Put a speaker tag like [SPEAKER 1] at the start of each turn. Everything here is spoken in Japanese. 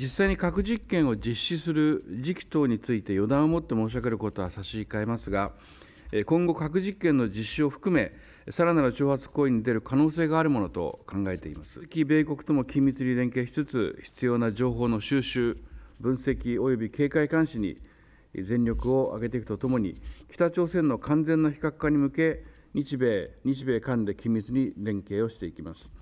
[SPEAKER 1] 実際に核実験を実施する時期等について予断をもって申し上げることは差し控えますが、今後、核実験の実施を含め、さらなる挑発行為に出る可能性があるものと考えています。米国とも緊密に連携しつつ、必要な情報の収集、分析および警戒監視に全力を挙げていくとともに、北朝鮮の完全な非核化に向け、日米、日米間で緊密に連携をしていきます。